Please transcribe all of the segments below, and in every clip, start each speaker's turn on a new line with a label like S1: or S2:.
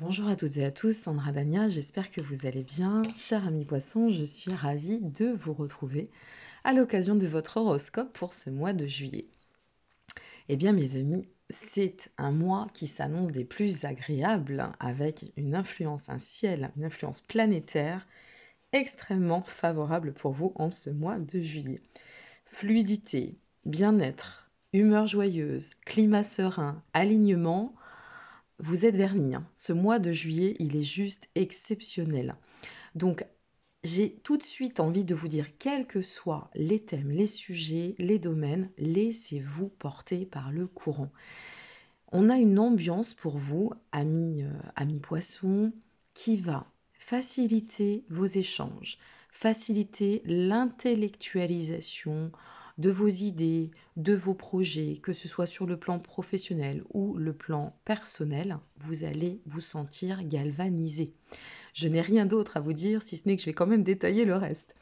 S1: Bonjour à toutes et à tous, Sandra Dania, j'espère que vous allez bien. Chers amis poissons, je suis ravie de vous retrouver à l'occasion de votre horoscope pour ce mois de juillet. Eh bien mes amis, c'est un mois qui s'annonce des plus agréables avec une influence, un ciel, une influence planétaire extrêmement favorable pour vous en ce mois de juillet. Fluidité, bien-être, humeur joyeuse, climat serein, alignement, vous êtes vernis. Hein. Ce mois de juillet, il est juste exceptionnel. Donc, j'ai tout de suite envie de vous dire, quels que soient les thèmes, les sujets, les domaines, laissez-vous porter par le courant. On a une ambiance pour vous, ami euh, amis poissons, qui va faciliter vos échanges, faciliter l'intellectualisation, de vos idées, de vos projets, que ce soit sur le plan professionnel ou le plan personnel, vous allez vous sentir galvanisé. Je n'ai rien d'autre à vous dire, si ce n'est que je vais quand même détailler le reste.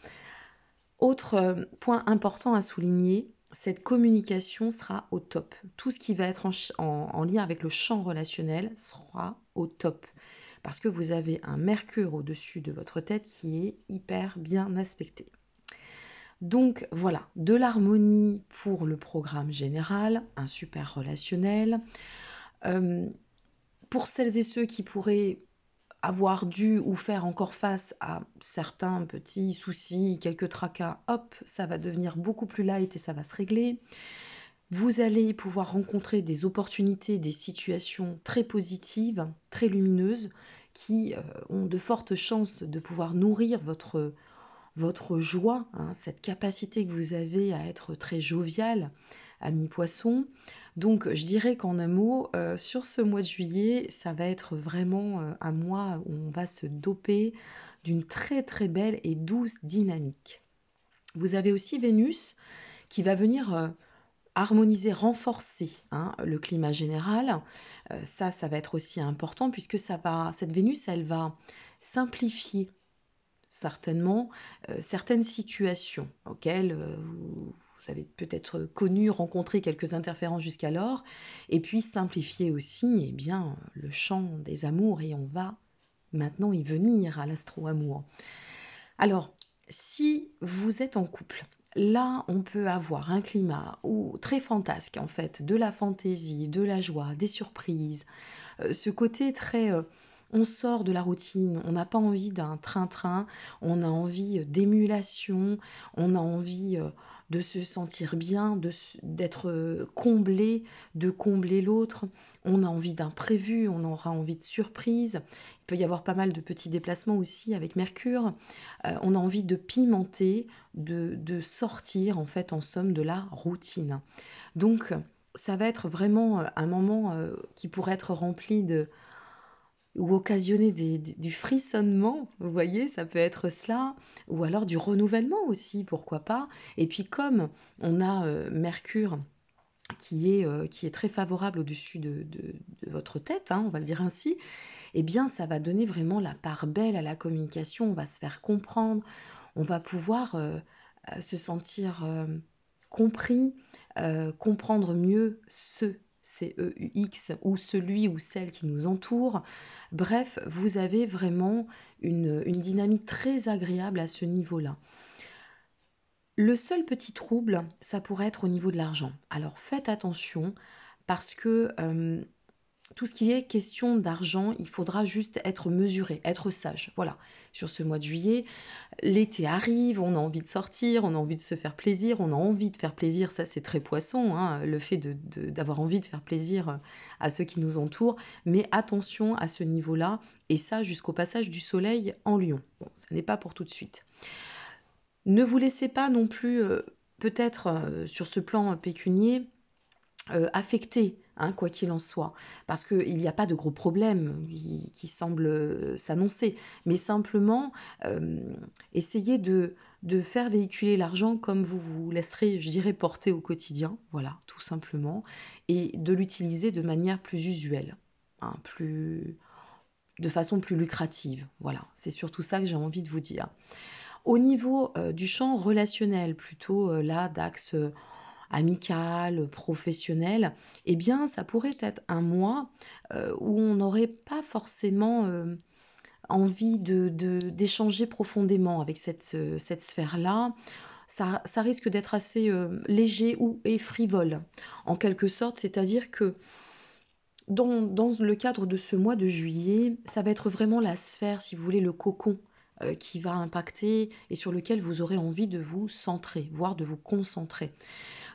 S1: Autre euh, point important à souligner, cette communication sera au top. Tout ce qui va être en, lien avec le champ relationnel sera au top. Parce que vous avez un mercure au-dessus de votre tête qui est hyper bien aspecté. Donc voilà, de l'harmonie pour le programme général, un super relationnel. Euh, pour celles et ceux qui pourraient avoir dû ou faire encore face à certains petits soucis, quelques tracas, hop, ça va devenir beaucoup plus light et ça va se régler. Vous allez pouvoir rencontrer des opportunités, des situations très positives, très lumineuses, qui euh, ont de fortes chances de pouvoir nourrir votre votre joie, hein, cette capacité que vous avez à être très jovial, ami poisson. Donc je dirais qu'en un mot, euh, sur ce mois de juillet, ça va être vraiment euh, un mois où on va se doper d'une très très belle et douce dynamique. Vous avez aussi Vénus qui va venir... Euh, harmoniser, renforcer hein, le climat général. ça, ça va être aussi important puisque ça va, cette Vénus, elle va simplifier certainement euh, certaines situations auxquelles euh, vous, avez peut-être connu, rencontré quelques interférences jusqu'alors, et puis simplifier aussi eh bien, le champ des amours, et on va maintenant y venir à l'astro-amour. Alors, si vous êtes en couple, là, on peut avoir un climat ou très fantasque, en fait, de la fantaisie, de la joie, des surprises, euh, ce côté très on sort de la routine, on n'a pas envie d'un train-train, on a envie euh, d'émulation, on a envie euh, de se sentir bien, d'être euh, comblé, de combler l'autre, on a envie d'imprévu, on aura envie de surprise, il peut y avoir pas mal de petits déplacements aussi avec Mercure, on a envie de pimenter, de, de sortir en fait en somme de la routine. Donc ça va être vraiment un moment qui pourrait être rempli de ou occasionner du frissonnement, vous voyez, ça peut être cela, ou alors du renouvellement aussi, pourquoi pas. Et puis comme on a euh, Mercure qui est, euh, qui est très favorable au-dessus de, votre tête, hein, on va le dire ainsi, eh bien ça va donner vraiment la part belle à la communication, on va se faire comprendre, on va pouvoir euh, se sentir compris, comprendre mieux ce C-E-U-X, ou celui ou celle qui nous entoure. Bref, vous avez vraiment une, dynamique très agréable à ce niveau-là. Le seul petit trouble, ça pourrait être au niveau de l'argent. Alors faites attention parce que euh, tout ce qui est question d'argent, il faudra juste être mesuré, être sage. Voilà, sur ce mois de juillet, l'été arrive, on a envie de sortir, on a envie de se faire plaisir, on a envie de faire plaisir, ça c'est très poisson, hein, le fait d'avoir envie de faire plaisir euh, à ceux qui nous entourent, mais attention à ce niveau-là, et ça jusqu'au passage du soleil en Lyon. Bon, ça n'est pas pour tout de suite. Ne vous laissez pas non plus, euh, peut-être euh, sur ce plan pécunier, affecter. Hein, quoi qu'il en soit, parce qu'il n'y a pas de gros problèmes qui, semblent euh, s'annoncer, mais simplement euh, essayer de, faire véhiculer l'argent comme vous vous laisserez, je porter au quotidien, voilà, tout simplement, et de l'utiliser de manière plus usuelle, hein, plus de façon plus lucrative. Voilà, c'est surtout ça que j'ai envie de vous dire. Au niveau euh, du champ relationnel, plutôt là d'axe amical, professionnelle, eh bien ça pourrait être un mois euh, où on n'aurait pas forcément euh, envie d'échanger de, profondément avec cette, euh, sphère-là. Ça, risque d'être assez léger ou et frivole, en quelque sorte, c'est-à-dire que dans, le cadre de ce mois de juillet, ça va être vraiment la sphère, si vous voulez, le cocon qui va impacter et sur lequel vous aurez envie de vous centrer, voire de vous concentrer.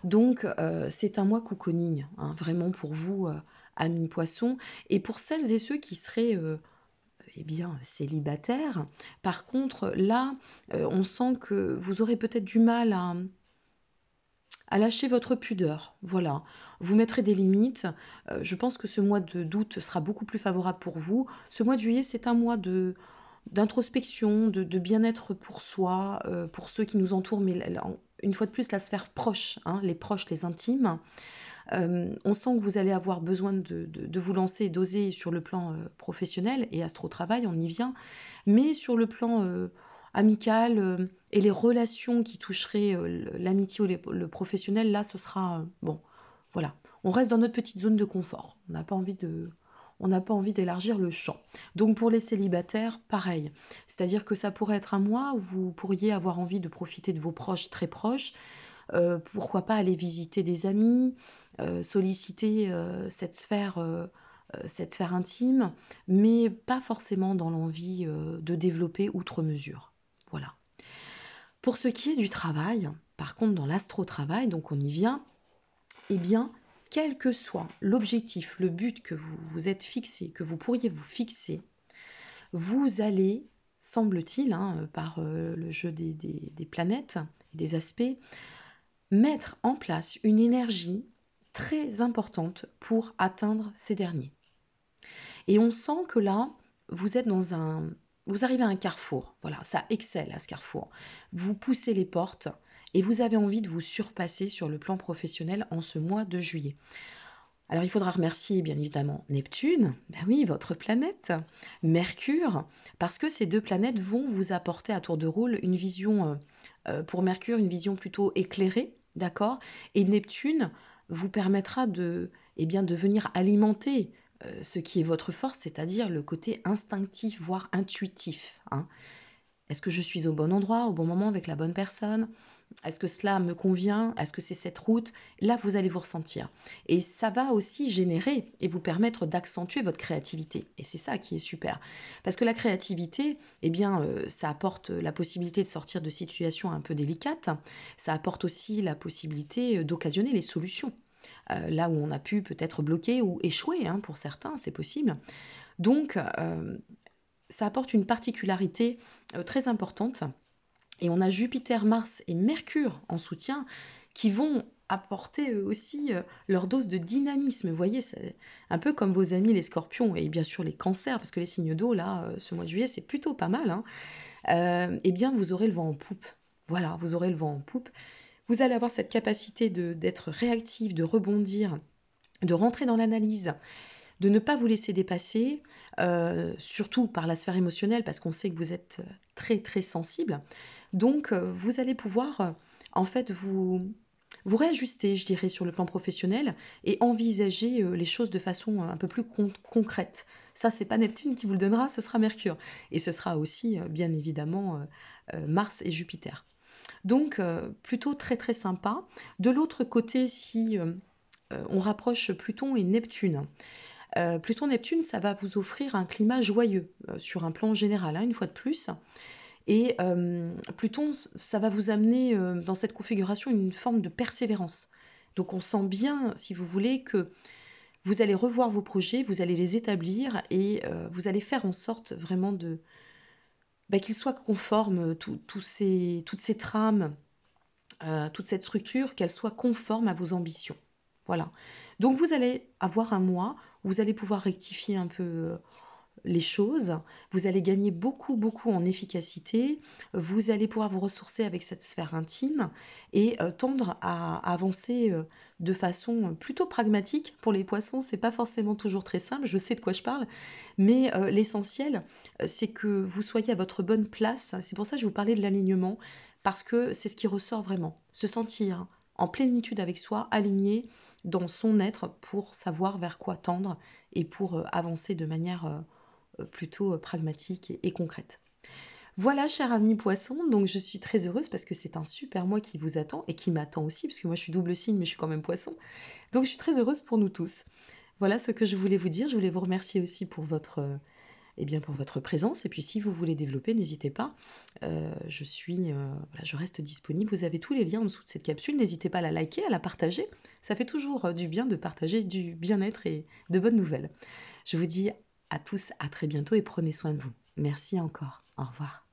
S1: Donc euh, c'est un mois cocooning, hein, vraiment pour vous, euh, amis poissons. Et pour celles et ceux qui seraient... Euh, eh bien, célibataires. Par contre, là, on sent que vous aurez peut-être du mal à, à lâcher votre pudeur. Voilà, vous mettrez des limites. je pense que ce mois de d'août sera beaucoup plus favorable pour vous. Ce mois de juillet, c'est un mois de d'introspection, de, bien-être pour soi, pour ceux qui nous entourent, mais une fois de plus la sphère proche, hein, les proches, les intimes. Euh, on sent que vous allez avoir besoin de, vous lancer d'oser sur le plan euh, professionnel et astro-travail, on y vient. Mais sur le plan euh, amical et les relations qui toucheraient l'amitié ou le professionnel, là, ce sera bon. Voilà, on reste dans notre petite zone de confort. On n'a pas envie de, on n'a pas envie d'élargir le champ. Donc pour les célibataires, pareil. C'est-à-dire que ça pourrait être un mois où vous pourriez avoir envie de profiter de vos proches très proches. Euh, pourquoi pas aller visiter des amis, euh, solliciter euh, cette sphère cette sphère intime, mais pas forcément dans l'envie de développer outre mesure. Voilà. Pour ce qui est du travail, par contre, dans l'astro-travail, donc on y vient, eh bien, quel que soit l'objectif, le but que vous vous êtes fixé, que vous pourriez vous fixer, vous allez, semble-t-il, hein, euh, par euh, le jeu des, des planètes et des aspects, mettre en place une énergie très importante pour atteindre ces derniers. Et on sent que là, vous êtes dans un... Vous arrivez à un carrefour, voilà, ça excelle à ce carrefour. Vous poussez les portes, et vous avez envie de vous surpasser sur le plan professionnel en ce mois de juillet. Alors il faudra remercier bien évidemment Neptune, ben oui, votre planète, Mercure, parce que ces deux planètes vont vous apporter à tour de rôle une vision, euh, euh, pour Mercure, une vision plutôt éclairée, d'accord Et Neptune vous permettra de, eh bien, de venir alimenter euh, ce qui est votre force, c'est-à-dire le côté instinctif, voire intuitif. Hein. Est-ce que je suis au bon endroit, au bon moment, avec la bonne personne Est-ce que cela me convient Est-ce que c'est cette route Là, vous allez vous ressentir. Et ça va aussi générer et vous permettre d'accentuer votre créativité. Et c'est ça qui est super. Parce que la créativité, eh bien, euh, ça apporte la possibilité de sortir de situations un peu délicates. Ça apporte aussi la possibilité euh, d'occasionner les solutions. Euh, là où on a pu peut-être bloquer ou échouer, hein, pour certains, c'est possible. Donc, ça apporte une particularité euh, très importante. Et on a Jupiter, Mars et Mercure en soutien qui vont apporter aussi euh, leur dose de dynamisme. Vous voyez, c'est un peu comme vos amis les scorpions et bien sûr les cancers, parce que les signes d'eau, là, euh, ce mois de juillet, c'est plutôt pas mal. Hein. eh bien, vous aurez le vent en poupe. Voilà, vous aurez le vent en poupe. Vous allez avoir cette capacité d'être réactif, de rebondir, de rentrer dans l'analyse, de ne pas vous laisser dépasser, euh, surtout par la sphère émotionnelle, parce qu'on sait que vous êtes très très sensible. Donc euh, vous allez pouvoir euh, en fait vous, vous réajuster, je dirais, sur le plan professionnel et envisager les choses de façon un peu plus concrète. Ça, c'est pas Neptune qui vous le donnera, ce sera Mercure. Et ce sera aussi, bien évidemment, Mars et Jupiter. Donc, plutôt très très sympa. De l'autre côté, si on rapproche Pluton et Neptune, euh, Pluton-Neptune, ça va vous offrir un climat joyeux euh, sur un plan général, hein, une fois de plus. Et euh, Pluton, ça va vous amener dans cette configuration une forme de persévérance. Donc on sent bien, si vous voulez, que vous allez revoir vos projets, vous allez les établir et vous allez faire en sorte vraiment de bah, qu'ils soient conformes, tout, toutes ces trames, toute cette structure, qu'elle soit conforme à vos ambitions. Voilà. Donc vous allez avoir un mois vous allez pouvoir rectifier un peu euh, les choses, vous allez gagner beaucoup, beaucoup en efficacité, vous allez pouvoir vous ressourcer avec cette sphère intime et euh, tendre à avancer euh, de façon plutôt pragmatique. Pour les poissons, c'est pas forcément toujours très simple, je sais de quoi je parle, mais l'essentiel, c'est que vous soyez à votre bonne place. C'est pour ça que je vous parlais de l'alignement, parce que c'est ce qui ressort vraiment. Se sentir en plénitude avec soi, aligné, dans son être pour savoir vers quoi tendre et pour euh, avancer de manière euh, plutôt euh, pragmatique et, concrète. Voilà, cher ami poisson, donc je suis très heureuse parce que c'est un super mois qui vous attend et qui m'attend aussi, parce que moi je suis double signe, mais je suis quand même poisson. Donc je suis très heureuse pour nous tous. Voilà ce que je voulais vous dire. Je voulais vous remercier aussi pour votre eh bien, pour votre présence. Et puis si vous voulez développer, n'hésitez pas. Euh, je suis, euh, je reste disponible. Vous avez tous les liens en dessous de cette capsule. N'hésitez pas à la liker, à la partager. Ça fait toujours euh, du bien de partager du bien-être et de bonnes nouvelles. Je vous dis à tous à très bientôt et prenez soin de vous. Merci encore. Au revoir.